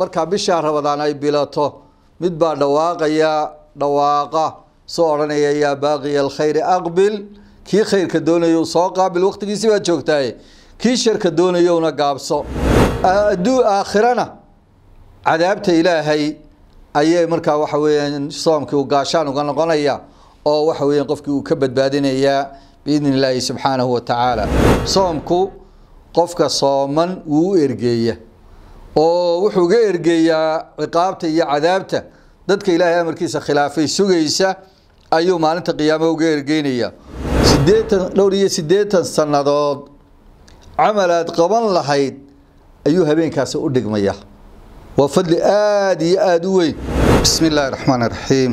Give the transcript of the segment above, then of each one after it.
markaa bishaa rabadaan ay bilato mid baa dhawaaqaya dhawaaqa soo odhanaya yaa baaqiya alkhayri aqbil kii khayrka doonayo soo qaabil waqtigiisii baa joogtaaye kii sharka doonayowna gaabso adduu aakhirana cadaabta ilaahay ayay markaa waxa weeyaan soomkii u gaashaan uga noqonaya oo waxa weeyaan qofkii uu ka badbaadinayaa biidni illaahi subxaanahu wa tacaala soomku qofka sooman wuu u ergeeya oo wuxuu ga ergeeyaa ciqaabta iyo cadaabta dadka ilaahay amarkiisa khilaafay sugaysa ayuu maalinta qiyaamaha uga ergeynayaa sideetan dhowr iyo siddeetan sannadood camalaad qaban lahayd ayuu habeenkaasi u dhigmaya waa fadli aad iyo aada u weyn bismi illaahi raxmaan iraxiim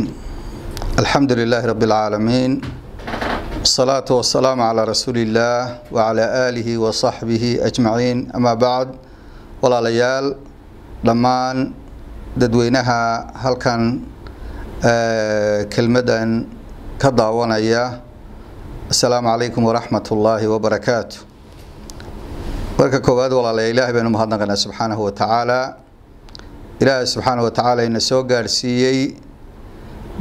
alxamdu lilaahi rabbi alcaalamiin wasalaatu wasalaamu calaa rasuuli illaah wacalaa aalihi wa saxbihi ajmaciin amaa bacd walaalayaal dhammaan dadweynaha halkan eh, kelmadan ka daawanaya assalaamu calaykum waraxmat ullaahi wabarakaatu marka koowaad walaalayaal ilaahay baynu mahadnaqaynaa subxaanahu wa tacaala ilaahay subxaanahu wa tacaala ina soo gaadhsiiyey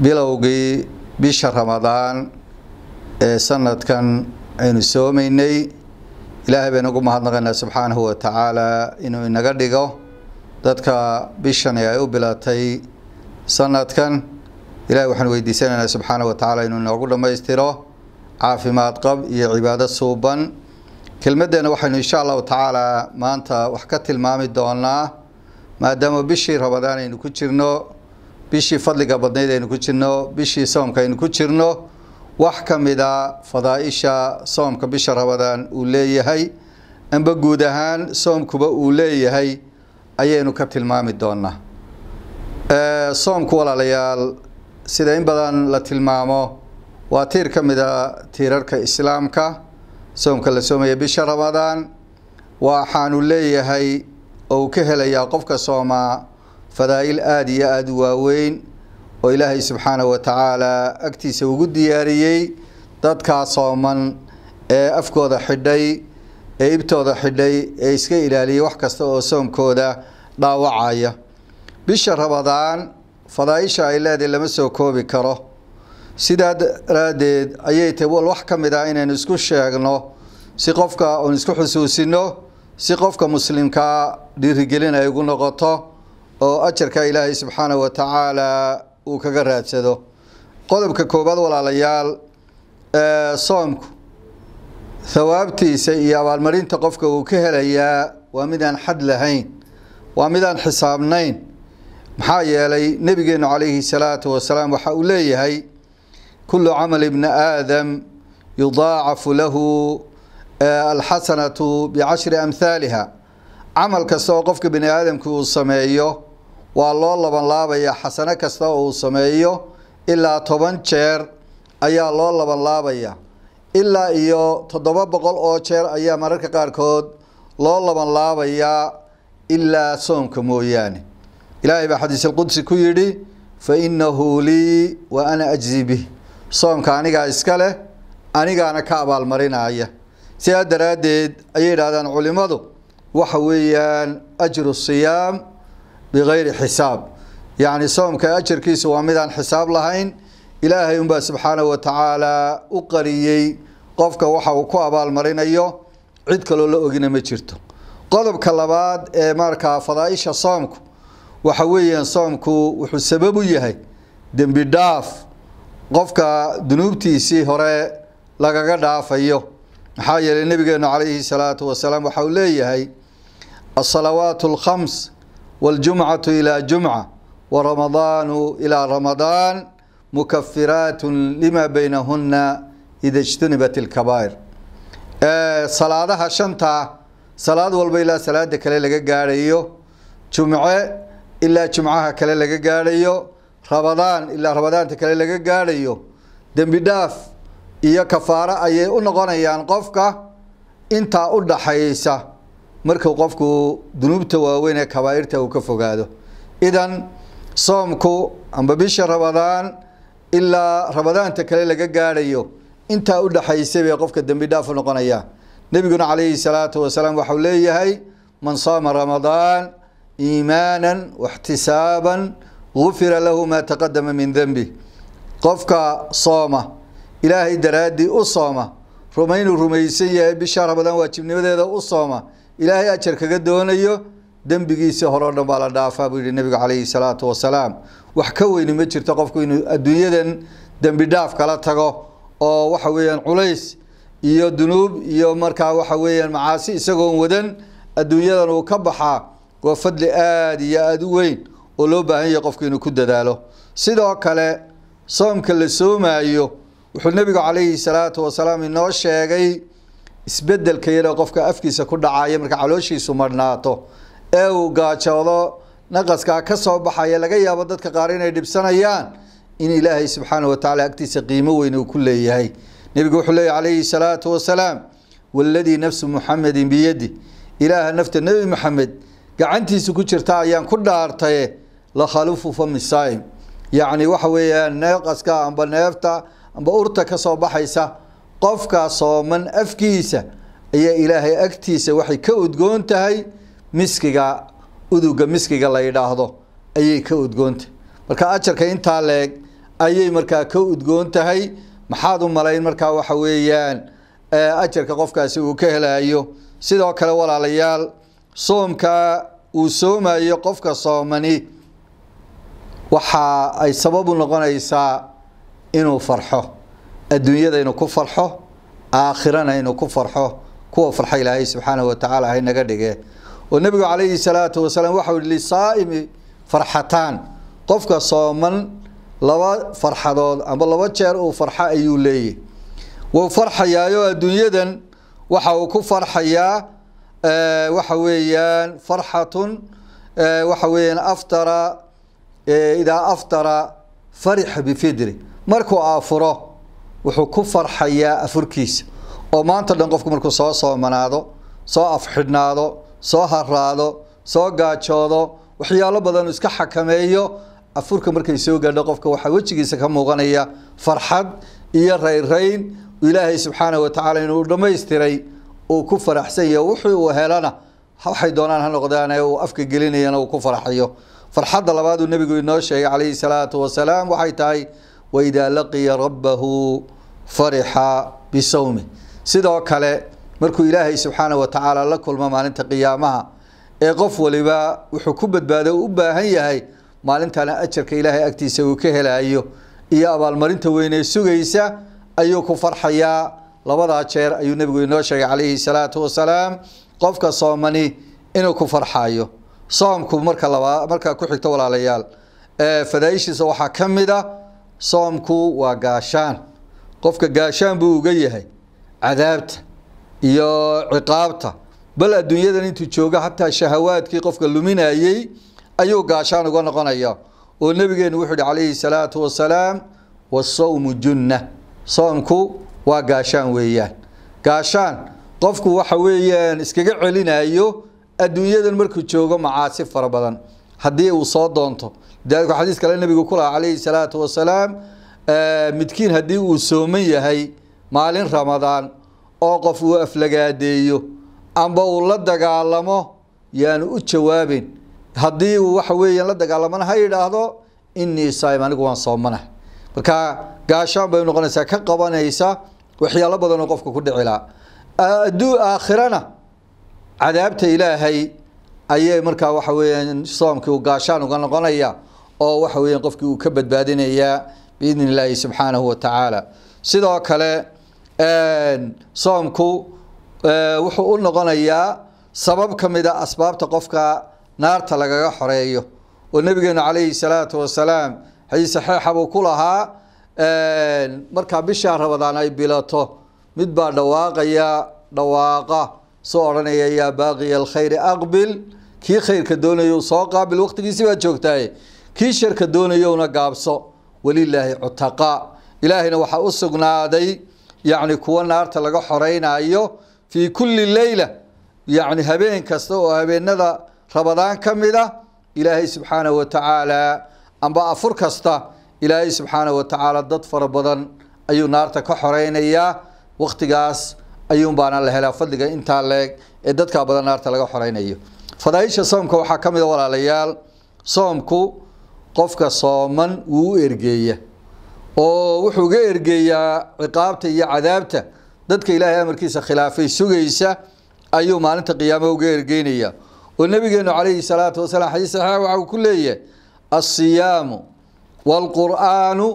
bilowgii bisha ramadaan ee sanadkan aynu soomaynay ilaahay baynu ugu mahadnaqaynaa subxaanahu wa watacaalaa inuu inaga dhigo dadka bishani ay u bilaatay sanadkan ilahay waxaan weydiisanaynaa subxaana wa tacaala inuu inoogu dhammaystiro caafimaad qab iyo cibaado suuban kelmaddeena waxaynu insha allahu tacaalaa maanta wax ka tilmaami doonaa maadaama bishii ramadaan aynu ku jirno bishii fadliga badnayd aynu ku jirno bishii soomka aynu ku jirno wax ka mid a ah fadaaisha soomka bisha rabadaan uu leeyahay amba guud ahaan soomkuba uu leeyahay ayaynu ka tilmaami doonaa soomku walaalayaal sida in badan la tilmaamo waa tiir ka mid a ah tiirarka islaamka soomka la soomaya bisha rabadaan waxaanu leeyahay oo uu ka helayaa qofka soomaa fadaa'il aada iyo aada u waaweyn oo ilaahay subxaanah wa tacaalaa agtiisa ugu diyaariyey dadkaa sooman ee afkooda xidhay ee ibtooda xidhay ee iska ilaaliyey wax kasta oo soomkooda dhaawacaya bisha rabadaan fadaaisha ay leedahay lama soo koobi karo sidaa daraaddeed ayay tahy wal wax ka mid ah inaynu isku sheegno si qofka uun isku xusuusino si qofka muslimkaa dhiirigelin ay ugu noqoto oo ajarka ilaahay subxaanah wa tacaalaa uu kaga raadsado qodobka koobaad walaalayaal soomku hawaabtiisa iyo abaalmarinta qofka uu ka helayaa waa midaan xad lahayn waa midaan xisaabnayn maxaa yeelay nebigeennu calayhi salaatu wasalaam waxa uu leeyahay kullu camal ibni aadam yudaacafu lahu alxasanatu bicashri amhaaliha camal kasta oo qofka bani aadamku uu sameeyo waa loo labanlaabayaa xasano kasta oo uu sameeyo ilaa toban jeer ayaa loo labanlaabayaa ilaa iyo toddoba boqol oo jeer ayaa mararka qaarkood loo labanlaabayaa ilaa soomka mooyaane ilaahay baa xadiisulqudsi ku yidhi fa innahu lii wa ana ajzi bih soomka anigaa iska leh anigaana ka abaalmarinaaya sidaa daraaddeed ayay idhaahdaan culimmadu waxa weeyaan ajru siyaam biqayri xisaab yacni soomka ajarkiisa waa midaan xisaab lahayn ilaahay unbaa subxaanahu watacaalaa u qariyey qofka waxa uu ku abaalmarinayo cid kaloo la ogina ma jirto qodobka labaad ee markaa fadaaisha soomku waxa weeyaan soomku wuxuu sabab u yahay dembi dhaaf qofka dunuubtiisii hore lagaga dhaafayo maxaa yeelay nabigeenu calayhi salaatu wasalaam waxa uu leeyahay asalawaatu alkhams waljumcatu ilaa jumca waramaضaanu ilaa ramadaan mukafiraat lima baynahuna ida اjtunibat اlkabaa'ir salaadaha shantaa salaad walba ilaa salaada kale laga gaadhayo jumce ilaa jumcaha kale laga gaadhayo ramadaan ilaa ramadaanta kale laga gaadhayo dembi dhaaf iyo kafaaro ayay u noqonayaan qofka intaa u dhaxaysa markuu qofku dunuubta waaweyn ee kabaairta uu ka fogaado idan soomku amba bisha rabadaan ilaa rabadaanta kale laga gaadhayo intaa u dhaxaysay bay qofka dembi dhaafu noqonayaa nebiguna calayhi salaatu wasalaam waxau leeyahay man saama ramadaan iimaanan waxtisaaban gufira lahu maa taqadama min denbi qofka sooma ilaahay daraaddii u sooma rumaynuu rumaysan yahay bisha rabadaan waajibnimadeeda u sooma ilaahay ajar kaga doonayo dembigiisi horeo dhan baa la dhaafaa buu yidhi nabigu calayhi salaatu wasalaam wax ka weyni ma jirto qofku inuu adduunyadan dembi dhaaf kala tago oo waxa weeyaan culays iyo dunuub iyo markaa waxa weeyaan macaasi isagoon wadan adduunyadan uu ka baxaa waa fadli aada iyo aada u weyn oo loo baahan yahay qofku inuu ku dadaalo sidoo kale soomka la soomaayo wuxuu nebigu calayhi salaatu wasalaam inoo sheegay isbedelka yaree qofka afkiisa ku dhacaya marka calooshiisu marnaato ee uu gaajoodo naqaskaa ka soo baxaya laga yaabo dadka qaar inay dhibsanayaan in ilaahay subxaana watacaala agtiisa qiimo weyn uu ku leeyahay nebigu wuxuu leeyay calayhi salaatu wasalaam waladii nafsu muxamedin biyadi ilaaha nafta nebi maxamed gacantiisa ku jirta ayaan ku dhaartay la khalufu fami yacni waxa weeyaan neeqaska amba neefta amba urta ka soo baxaysa qofkaa sooman afkiisa ayaa ilaahay agtiisa waxay ka udgoon tahay miskiga uduga miskiga la yidhaahdo ayay ka udgoontahay marka ajarka intaa leeg ayay markaa ka udgoon tahay maxaad u malayn markaa waxa weeyaan ajarka qofkaasi uu ka helaayo sidoo kale walaalayaal soomka uu soomayo qofka soomani waxa ay sababu noqonaysaa inuu farxo adduunyadaynu ku farxo aakhirana aynu ku farxo kuwa farxa ilaahay subxaanah watacaala haynaga dhige oo nebigu calayhi salaatu wasalaam waxa uhi lisaaimi farxataan qofka sooman laba farxadood ama laba jeer uu farxo ayuu leeyahy wuu farxayaayo adduunyadan waxa uu ku farxayaa waxa weeyaan farxatun waxa weeyaan aftara idaa aftara farix bifidri markuu aafuro wuxuu ku farxayaa afurkiisa oo maanta dhan qofku markuu soo soomanaado soo afxidhnaado soo haraado soo gaajoodo waxyaalo badan iska xakameeyo afurka markay soo gaadho qofka waxaa wejigiisa ka muuqanaya farxad iyo rayrayn ilaahay subxaanah watacaala inuu dhammaystiray uu ku faraxsan yaho wuxuu uu helana waxay doonaan ha ee uu afka gelinayana uu ku farxayo farxadda labaad uu nebigu inoo sheegay calayhi salaatu wasalaam waxay tahay waida laqiya rabbahu farixa bisawmi sidoo kale markuu ilaahay subxaana watacaala la kulmo maalinta qiyaamaha ee qof waliba wuxuu ku badbaado u baahan yahay maalintana ajarka ilaahay agtiisa uu ka helaayo iyo abaalmarinta weynee sugaysa ayuu ku farxayaa labadaa jeer ayuu nebigu inoo sheegay calayhi salaatu wasalaam qofka soomani inuu ku farxayo soomku marka labaad markaa ku xigto walaalayaal fadaaishiisa waxaa ka mid a ah soomku waa gaashaan qofka gaashaan buu uga yahay cadaabta iyo ciqaabta bal adduunyadan intuu jooga xataa shahawaadkii qofka luminayey ayuu gaashaan uga noqonaya oo nabigeenu wuxuu hi calayhi salaatu wasalaam wasawmu junna soomku waa gaashaan weeyaan gaashaan qofku waxa weeyaan iskaga celinayo adduunyadan markuu joogo macaasi fara badan haddii uu soo doonto dalika xadiis kale nabigu ku lahaa calayhi salaatu wasalaam midkiin haddii uu sooman yahay maalin ramadaan oo qof uu aflagaadeeyo amba uu la dagaalamo yaanu u jawaabin haddii uu waxa weeyaan la dagaalamana ha yidhaahdo inii saa'im anigu waan soomanahay marka gaashaan bay noqonaysaa ka qabanaysa waxyaalo badanoo qofka ku dhicilaa adduu aakhirana cadaabta ilaahay ayay markaa waxa weeyaan soomkii uu gaashaan uga noqonaya oo waxa weeyaan qofkii uu ka badbaadinayaa biidni illaahi subxaanahu watacaala sidoo kale soomku wuxuu u noqonayaa sabab ka mid a ah asbaabta qofka naarta lagaga xoreeyo oo nabigeenu calayhi salaatu wasalaam xadiis saxiixa buu ku lahaa markaa bisha rabadaan ay bilato mid baa dhawaaqaya dhawaaqa soo odhanaya yaa baaqiya alkhayri aqbil kii khayrka doonayo soo qaabil waqtigiisii baad joogtaay kii sharka doonayowna gaabso walilaahi cutaqaa ilaahayna waxaa u sugnaaday yacni kuwa naarta laga xoraynayo fii kulli leyla yacni habeen kasta oo habeenada rabadaan ka mid a ah, ilaahay subxaanah wa tacaalaa amba afur kasta ilaahay subxaanahu wa tacaala dad fara badan ayuu naarta ka xoreynayaa waqtigaas ayuunbaana la helaa fadliga intaa leeg ee dadkaa badan naarta laga xoreynayo fadaaisha soomka waxaa ka mid a walaalayaal soomku qofka sooman wuu u ergeeya oo wuxuu ga ergeeyaa ciqaabta iyo cadaabta dadka ilaahay amarkiisa khilaafay sugaysa ayuu maalinta qiyaama uga ergeynaya oo nabigeenu calayhi salaatu wasalaam xadiis saxiix waxa uu ku leeyahay alsiyaamu waalqur'aanu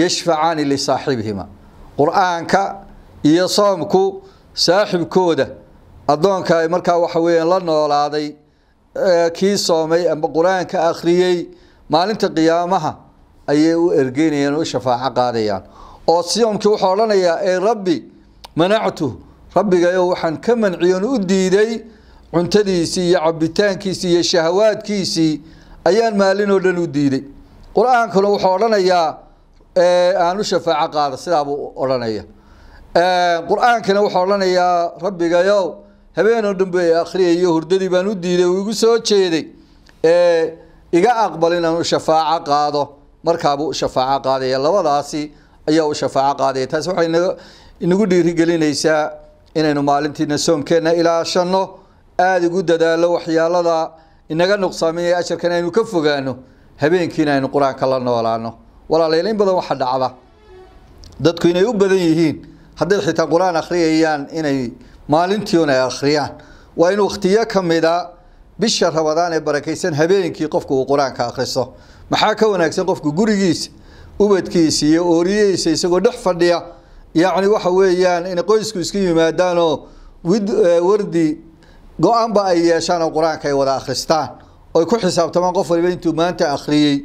yashfacaani lisaaxibihima qur-aanka iyo soomku saaxibkooda addoonka markaa waxa weeyaan la noolaaday kii soomay amba qur-aanka akhriyey maalinta qiyaamaha ayay u ergeynayaan oo u shafaaco qaadayaan oo siyomkii wuxuu odhanayaa ee rabbi manactu rabbigayo waxaan ka manciyon u diiday cuntadiisii iyo cabitaankiisii iyo shahawaadkiisii ayaan maalin oo dhan u diiday qur-aankuna wuxuu odhanayaa aan u shafaaco qaada sidaabuu odhanaya qur-aankana wuxuu odhanayaa rabbigayow habeen oo dhanbe akhriyaiyo hurdadii baan u diiday uu igu soo jeeday iga aqbal inaan shafaaco qaado markaabuu shafaaco qaadaya labadaasi ayaa u shafaaco qaadaya taas waxay inagu dhiirigelinaysaa inaynu maalintiina soomkeenna ilaashano aada igu dadaalo waxyaalada inaga nuqsaamaya ee ajarkan aynu ka fogaano habeenkiina aynu qur-aanka la noolaano walaalayl in badan waxaa dhacda dadku inay u badan yihiin hadday xitaa qur-aan akhriyayaan inay maalintiiun ay akhriyaan waa in waktiyo ka mida bisha rabadaan ee barakeysan habeenkii qofka uu quraanka aanka akhriso maxaa ka wanaagsan qofka gurigiisa ubadkiisa iyo ooriyihiisa isagoo dhex fadhiya yacni waxa weeyaan inay qoysku isku yimaadaanoo wid eh, wardi go-aanba ay yeeshaan oo qur ay wada akhristaan oy ku xisaabtamaan qof waliba intuu maanta akhriyey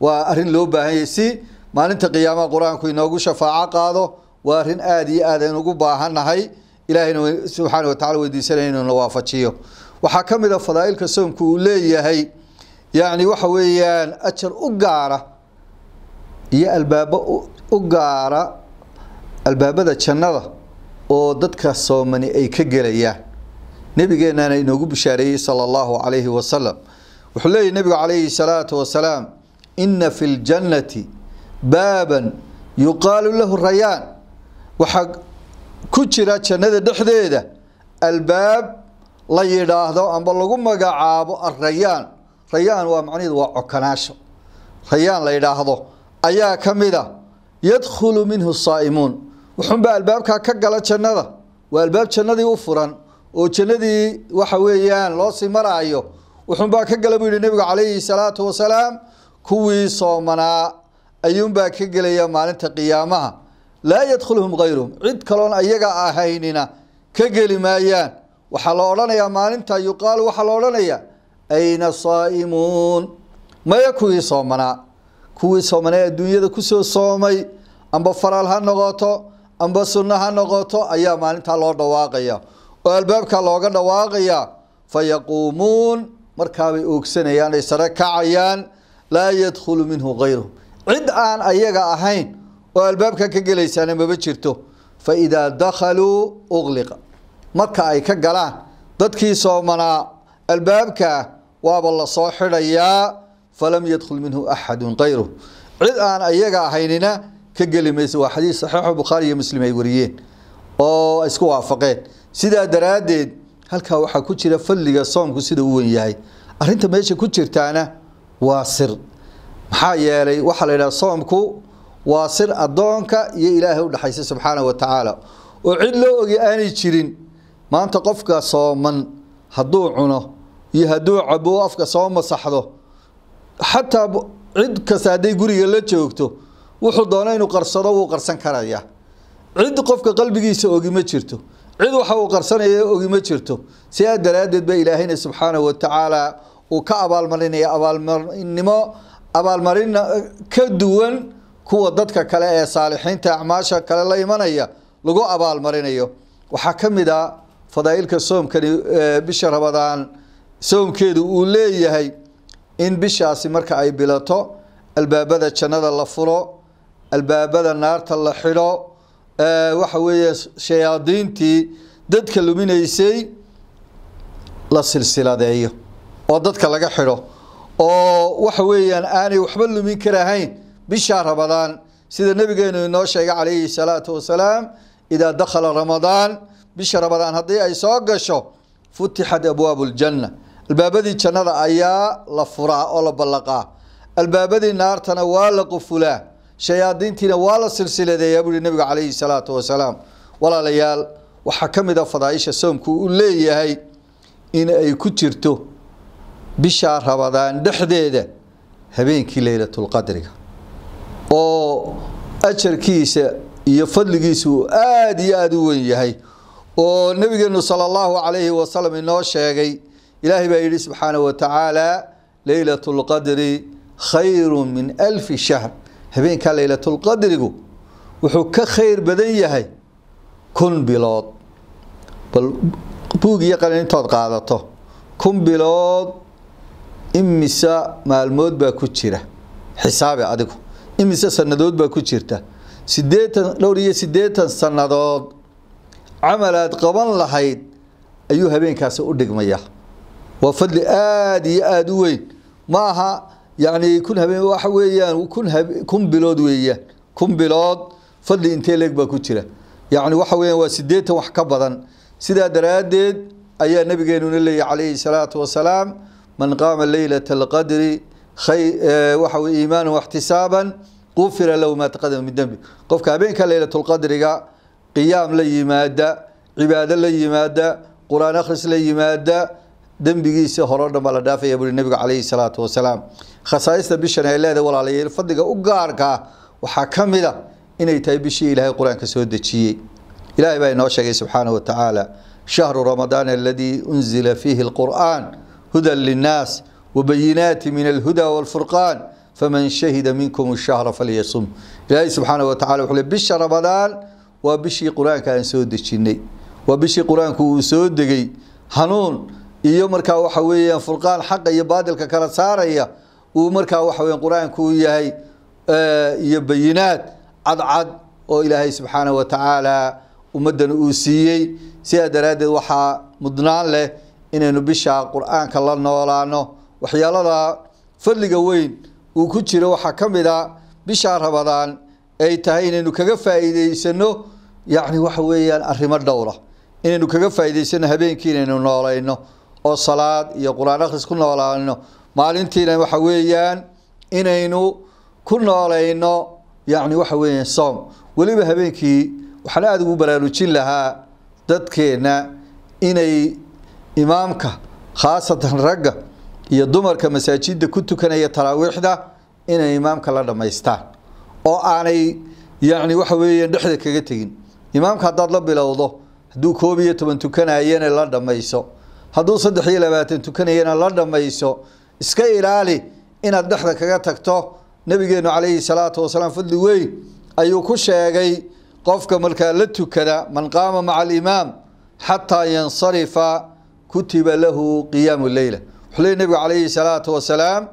waa arrin loo baahan yahay si maalinta qiyaamaha quraanku inoogu shafaaco qaado waa arrin aad iyo aad aynu ugu baahannahay ilaahayna subxaana wa tacala weydiisanaya inuu na waafajiyo waxaa ka mid a fadaailka soonku uu leeyahay yani waxa weeyaan ajar u gaara iyo albaabo u gaara albaabada jannada oo dadka soomani ay ka gelayaan nabigeenaana inoogu bishaareeyey sala allahu calayhi wasalam wuxuu leeyahy nabigu calayhi salaatu wasalaam ina fi ljannati baaban yuqaalu lahu rayaan waxaa ku jira jannada dhexdeeda albaab la yidhaahdo amba lagu magacaabo arayaan rayaan waa macnaheedu waa cokanaasho rayaan la yidhaahdo ayaa ka mid a ah, yadkhulu minhu saa'imuun wuxuunbaa albaabkaa ka gala jannada waa albaab jannadii u furan oo jannadii waxa weeyaan loo sii maraayo wuxuunbaa ka gala buu yihi nebigu calayhi salaatu wasalaam kuwii soomanaa ayuunbaa ka gelaya maalinta qiyaamaha laa yadkhuluhum hayruhum cid kaloon ayaga ahaynina ka geli maayaan waxaa la odhanayaa maalinta yuqaalu waxaa la odhanayaa ayna saa'imuun maya kuwii soomanaa kuwii soomanay adduunyada kusoo soomay amba faraal ha noqoto amba sunno ha noqoto ayaa maalintaa loo dhawaaqaya oo albaabkaa looga dhawaaqayaa fayaquumuun markaabay oogsanayaan ay sare kacayaan laa yadkhulu minhu kayruh cid aan ayaga ahayn oo albaabka ka gelaysaana maba jirto fa idaa dakhaluu uqliqa marka ay ka galaan dadkii soomanaa albaabka waaba lasoo xidhayaa falam yadkhul minhu axadun kayruh cid aan iyaga ahaynina ka geli maysa waa xadiis saxiixo bukhaari iyo muslim ay wariyeen oo isku waafaqeen sidaa daraaddeed halkaa waxaa ku jira fadliga soomku sida u wen yahay arrinta meesha ku jirtaana waa sir maxaa yeelay waxaa la yidhaha soomku waa sir addoonka iyo ilaahay udhexaysa subxaanah wa tacaala oo cid loo ogi aanay jirin maanta qofka sooman haduu cuno iyo haduu cabo afka soo masaxdo xataa cid kasta hadday guriga la joogto wuxuu doona inuu qarsado wuu qarsan karaya cid qofka qalbigiisa ogi jirto cid waxa uu qarsanaya ogi ma jirto sidaa daraaddeed ba ilaahayna subxaanahu watacaala uu ka abaalmarinaya abaalmarnimo abaalmarin e, ka duwan kuwa dadka kale ee saalixiinta acmaasha kale la imanaya lagu abaalmarinayo waxaa ka mid a ah fadaailka soomkani bisha rabadaan soomkeedu uu leeyahay in bishaasi marka ay bilato albaabada jannada la furo albaabada naarta la xidho waxa weeye shayaadiintii dadka luminaysay la silsiladeeyo oo dadka laga xidho oo waxa weeyaan aanay waxba lumin karahayn bishaa rabadaan sida nabigeenu inoo sheegay calayhi salaatu wasalaam idaa dakhala ramadaan bisha rabadaan haddii ay soo gasho futixad abwaab ljanna albaabadii jannada ayaa la furaa oo la ballaqaa albaabadii naartana waa la qufulaa shayaadiintiina waa la silsiladeeyaa buuhi nabigu calayhi salaatu wasalaam walaalayaal waxaa ka mid a fadaaisha soomku uu leeyahay in ay ku jirto bisha rabadaan dhexdeeda habeenkii leylatulqadriga oo ajarkiisa iyo fadligiisa uu aada iyo aada u weyn yahay oo nabigeenu sala allahu calayhi wasalam inoo sheegay ilaahay baa yidhi subxaana wa tacaala leylat lqadri khayru min alfi shahr habeenkaa lqadrigu wuxuu ka khayr badan yahay kun bilood bal buug iyo qalin intood qaadato kun bilood imisa maalmood baa ku jira xisaabe adigu imisa sanadood baa ku jirta sideetan dhowr iyo sideetan sanadood camal aad qaban lahayd ayuu habeenkaasi u dhigmaya waa fadli aada iyo aada u weyn ma aha yani kun habeen waxa weeyaan kun bilood weeyaan kun bilood fadli intee leeg baa ku jira yani waxa weeyaan waa sideetan wax ka badan sidaa daraaddeed ayaa nabigeenuna leeyahy calayhi salaatu wasalaam man qaama leylata alqadri waxa iimaana waxtisaaban qufira lahu maa taqadama min dembi qofka habeenka leylatulqadriga qiyaam la yimaada cibaado la yimaada qur-aan akhris la yimaada dembigiisa horeo dhan la dhaafaya buuri nabigu calayhi salaatu wasalaam khasaaista bishan ay leedahay walaalayaal fadliga u gaarka ah waxaa ka mid a ah inay tahay bishii ilaahay qur-aanka soo dejiyey ilaahay baa inoo sheegay subxaanahu watacaala shahru ramadaan aladii unzila fiihi alqur'aan hudan linnaas wabayinaati min alhuda waalfurqaan faman shahida minkum shahra falyasum ilaahay subxaanahu wataala wuxuu le bisha ramadaan waa bishii qur-aanka aan soo dejinay waa bishii qur-aanku uu soo degay hanuun iyo markaa waxa weeyaan furqaan xaqa iyo baadilka kala saaraya uu markaa waxa weya qur-aanku u yahay eh, iyo bayinaad cadcad oo ilaahay subxaanah wa tacaala ummaddan uu siiyey sidaa daraaddeed waxaa mudnaan leh inaynu bisha qur-aanka la noolaano waxyaalada fadliga weyn uu ku jiro waxaa ka mid a ah bishaa rabadaan ay tahay inaynu kaga faa'iidaysano yacni waxa weeyaan arrimo dhowra inaynu kaga faa'iidaysano habeenkii inaynu noolayno oo salaad iyo qur-aan akhris ku noolaano maalintiina waxa weeyaan inaynu ku noolayno yacni waxa weeyaan soom weliba habeenkii waxaan aada ugu baraarujin lahaa dadkeenna inay imaamka khaasatan ragga iyo dumarka masaajidda ku tukanaya taraawiixda inay imaamka la dhammaystaan oo aanay yani waxa weeyaan dhexda kaga tegin imaamka haddaad la bilowdo hadduu koob iyo toban tukanayana la dhammayso hadduu saddex iyo labaatan tukanayana la dhammayso iska ilaali inaad dhexda kaga tagto nabigeenu calayhi salaatu wasalaam fadli weyn ayuu ku sheegay qofka markaa la tukada man qaama maca alimaam xataa yansarifa kutiba lahu qiyaamu leyla wuxuu leey nabigu calayhi salaatu wasalaam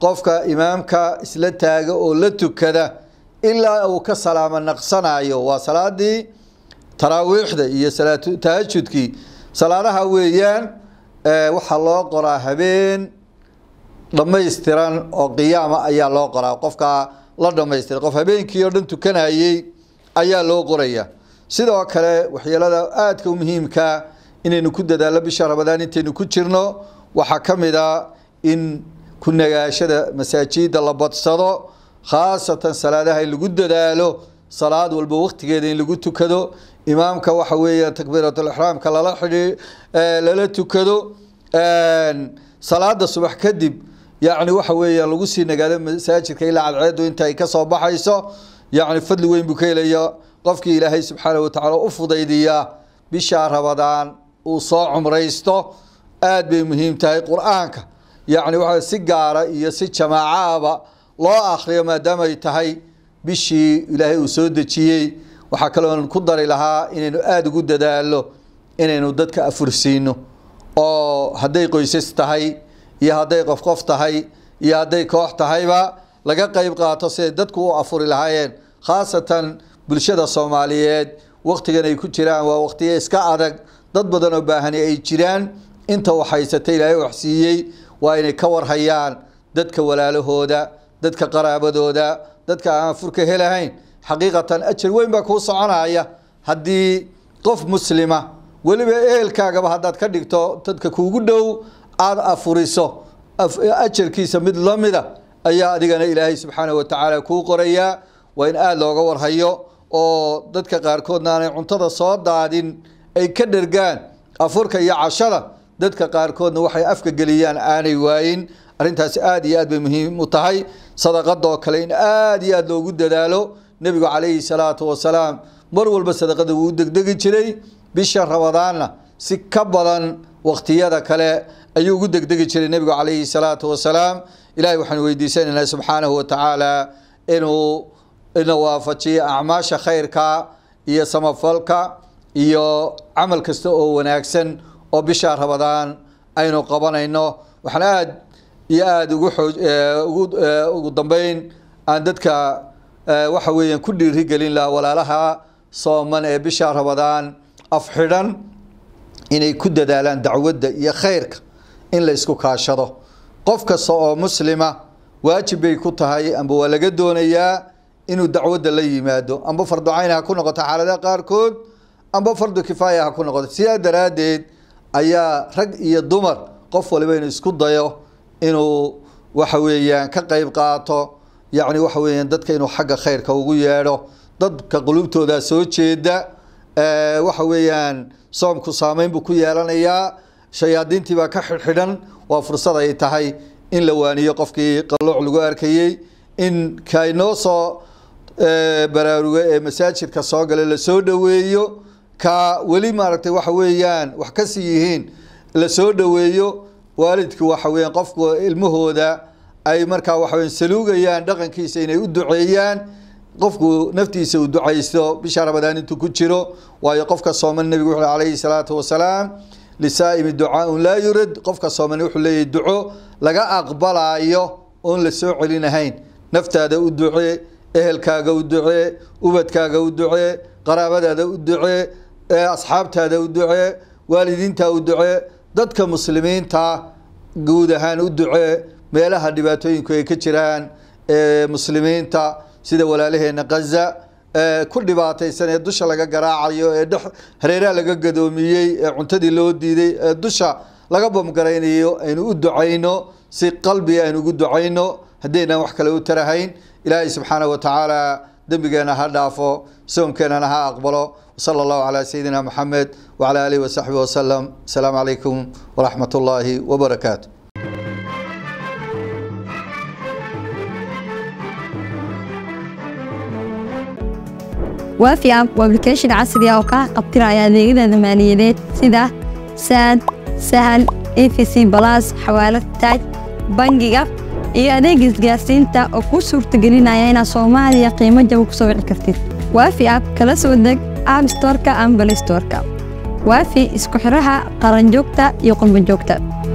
qofka imaamka isla taaga oo la tukada ilaa uu ka salaamo naqsanayo waa salaadii taraawiixda iyo tahajudkii salaadaha weeyaan waxaa loo qoraa habeen dhammaystiran oo qiyaama ayaa loo qoraa qofka la dhammaystiray qof habeenkii oo dhan tukanayey ayaa loo qoraya sidoo kale waxyeelada aadka umuhiimka inaynu ku dadaalo bisha ramadaan intaynu ku jirno waxaa ka mid a ah in ku nagaashada masaajida la badsado khaasatan salaadaha in lagu dadaalo salaad walba waqtigeeda in lagu tukado imaamka waxa weeya takbiiratulixraamka lala xidhii lala tukado salaada subax kadib yacni waxa weeya lagu sii nagaado masaajidka ilaa cadceedu inta ay kasoo baxayso yacni fadli weyn buu ka helaya qofkii ilaahay subxaana watacaala u fudaydiyaa bishaa rabadaan uu soo cumraysto aada bay muhiim tahay qur-aanka yacni waxa si gaara iyo si jamaacahaba loo akhriyo maadaama ay tahay bishii ilaahay uu soo dejiyey waxaa kalooan ku dari lahaa inaynu aada ugu dadaalo inaynu dadka afursiino oo hadday qoysas tahay iyo hadday qof qof tahay iyo hadday koox tahayba laga qeyb qaato siday dadku u afuri lahaayeen khaasatan bulshada soomaaliyeed waktigan ay ku jiraan waa waktiyo iska adag dad badan oo baahani ay jiraan inta wax haysata ilaahay wax siiyey waa inay ka warhayaan dadka walaalahooda dadka qaraabadooda dadka aan furka helahayn xaqiiqatan ajar weyn baa kuu soconaya haddii qof muslima weliba ehelkaagaba haddaad ka dhigto dadka kuugu dhow aad afuriso ajarkiisa mid lamida ayaa adigana ilaahay subxaanahu watacaala kuu qorayaa waa in aada looga warhayo oo dadka qaarkoodna aanay cuntada soo daadin ay ka dhergaan afurka iyo cashada dadka qaarkoodna waxay afka geliyaan aanay waayin arrintaasi aada iyo aad bay muhiim u tahay sadaqadoo kale in aada iyo aada loogu dadaalo nebigu calayhi salaatu wasalaam mar walba sadaqada wuu degdegi jiray bisha ramadaanna si ka badan waqtiyada kale ayuu ugu degdegi jiray nebigu calayhi salaatu wasalaam ilahay waxaan weydiisanaynaa subxaanahu wa tacaala inuu ina waafajiyo acmaasha khayrka iyo samafalka iyo camal kasta oo wanaagsan oo bisha rabadaan aynu qabanayno waxaan aada iyo aada ugu dambeyn aan dadka waxa weeyaan ku dhiirigelin lahaa walaalaha sooman ee bisha rabadaan afxidhan inay ku dadaalaan dacwadda iyo khayrka in la isku kaashado qof kasta oo muslima waajib bay ku tahay amba waa laga doonayaa inuu dacwadda la yimaado amba fardu cayn ha ku noqoto xaaladaha qaarkood amba fardu kifaaya ha ku noqoto sidaa daraaddeed ayaa rag iyo dumar qof waliba inuu isku dayo inuu waxa weeyaan ka qayb qaato yacni waxa weeyaan dadka inuu xagga khayrka ugu yeedho dadka qulubtoodaa soo jeeda waxa weeyaan soomku saameyn buu ku yeelanayaa shayaadiintii baa ka xidxidhan waa fursad ay tahay in la waaniyo qofkii qalooc lagu arkayey in kainoo soo baraaruga ee masaajidka soo gala lasoo dhaweeyo ka weli maaragtay waxa weeyaan wax ka sii yihiin lasoo dhaweeyo waalidku waxa weyan qofku ilmahooda ay markaa waxaweyan saluugayaan dhaqankiisa inay u duceeyaan qofku naftiisa u ducaysto bisha ramadaan intuu ku jiro waayo qofka sooman nebigu wuxuu calayhi salaatu wasalaam lisaa'imi ducaaun laa yurad qofka sooman wuxuu leeyahy duco laga aqbalaayo oon la soo celin ahayn naftaada u duce ehelkaaga u ducee ubadkaaga u ducee qaraabadaada u duce asxaabtaada u duce waalidiinta u duce dadka muslimiinta guud ahaan u ducee meelaha dhibaatooyinku ay ka jiraan ee muslimiinta sida walaalaheena khaza ku dhibaataysan ee dusha laga garaacayo ee dhex hareeraha laga gadoomiyey ee cuntadii loo diiday ee dusha laga bamgaraynayo aynu u ducayno si qalbi aynu ugu ducayno haddaynaan wax kale u tarahayn ilaahay subxaanah wa tacaala dembigeena ha dhaafo soonkeennana ha aqbalo sala allahu calaa sayidina moxamed wacalaa aalihi wasaxbi wasalam asalaamu calaykum waraxmat ullaahi wabarakaatu waafi app waa ablication casri ah oo kaa qabtiraya adeegyada maaliyadeed sida saad sahal efc balas xawaalad taaj bangiga iyo adeega isgaarsiinta oo kuu suurtagelinaya inaad soomaaliya qiimo jaba ku soo wici kartid waafi app kala soo deg app storeka ambalestoreka waafi isku xidhaha qaranjoogta iyo qurbajoogta